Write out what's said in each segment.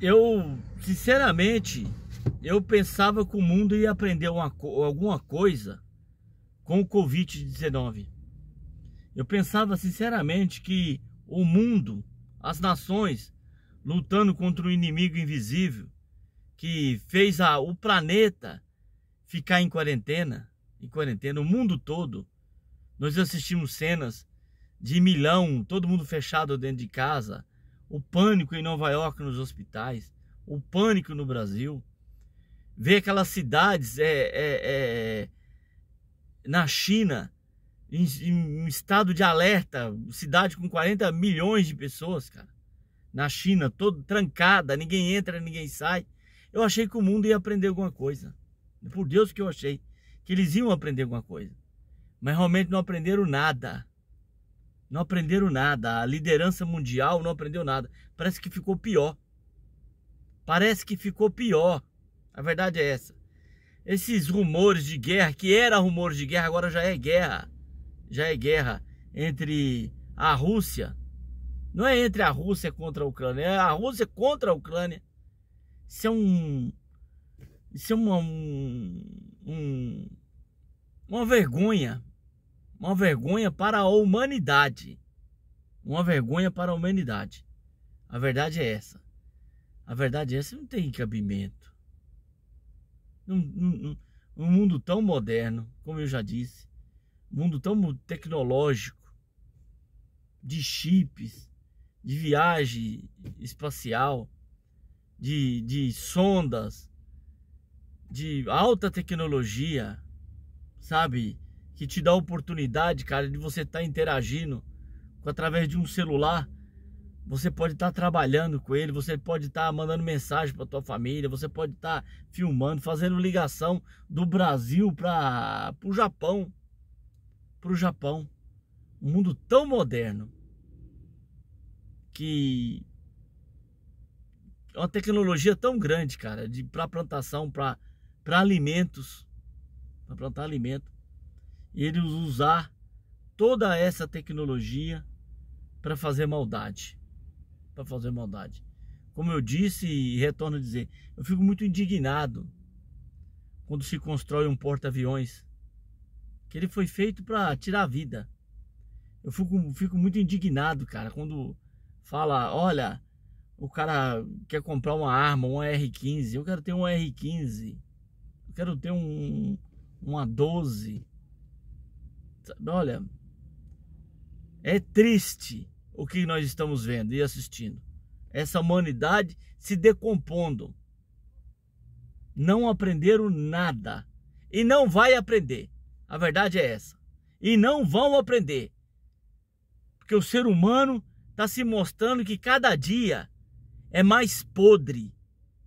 eu, sinceramente, eu pensava que o mundo ia aprender uma, alguma coisa com o Covid-19. Eu pensava, sinceramente, que o mundo, as nações, lutando contra o inimigo invisível que fez a, o planeta ficar em quarentena, em quarentena, o mundo todo. Nós assistimos cenas de milão todo mundo fechado dentro de casa, o pânico em Nova York nos hospitais, o pânico no Brasil, ver aquelas cidades é, é, é na China em, em, estado de alerta, cidade com 40 milhões de pessoas, cara, na China, toda trancada, ninguém entra, ninguém sai. Eu achei que o mundo ia aprender alguma coisa. Por Deus que eu achei que eles iam aprender alguma coisa. Mas realmente não aprenderam nada. Não aprenderam nada. A liderança mundial não aprendeu nada. Parece que ficou pior. Parece que ficou pior. A verdade é essa. Esses rumores de guerra, que era rumores de guerra, agora já é guerra. Já é guerra entre a Rússia. Não é entre a Rússia contra a Ucrânia, é a Rússia contra a Ucrânia. Isso é um. Isso é uma. Um, uma vergonha. Uma vergonha para a humanidade. Uma vergonha para a humanidade. A verdade é essa. A verdade é essa, não tem cabimento. Num, num, num mundo tão moderno, como eu já disse, mundo tão tecnológico, de chips, de viagem espacial, de, de sondas, de alta tecnologia, sabe? que te dá a oportunidade, cara, de você estar tá interagindo através de um celular. Você pode estar tá trabalhando com ele, você pode estar tá mandando mensagem para tua família, você pode estar tá filmando, fazendo ligação do Brasil para o Japão, para o Japão. Um mundo tão moderno que é uma tecnologia tão grande, cara, de para plantação, para para alimentos, para plantar alimento eles usar toda essa tecnologia para fazer maldade. Para fazer maldade. Como eu disse e retorno a dizer, eu fico muito indignado quando se constrói um porta-aviões que ele foi feito para tirar a vida. Eu fico, fico muito indignado, cara, quando fala, olha, o cara quer comprar uma arma, um R15, eu quero ter um R15, eu quero ter um uma 12, Olha, é triste o que nós estamos vendo e assistindo. Essa humanidade se decompondo. Não aprenderam nada. E não vai aprender. A verdade é essa. E não vão aprender. Porque o ser humano está se mostrando que cada dia é mais podre.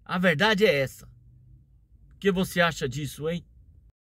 A verdade é essa. O que você acha disso, hein?